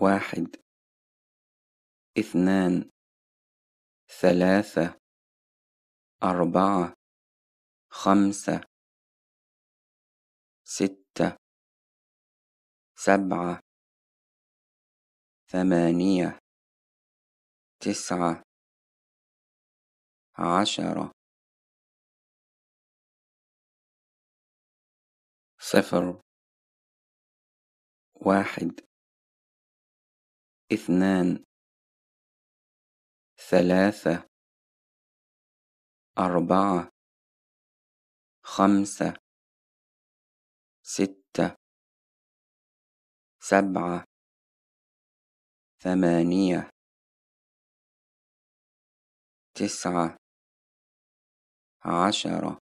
واحد اثنان ثلاثة أربعة خمسة ستة سبعة ثمانية تسعة عشرة صفر واحد اثنان ثلاثة أربعة خمسة ستة سبعة ثمانية تسعة عشرة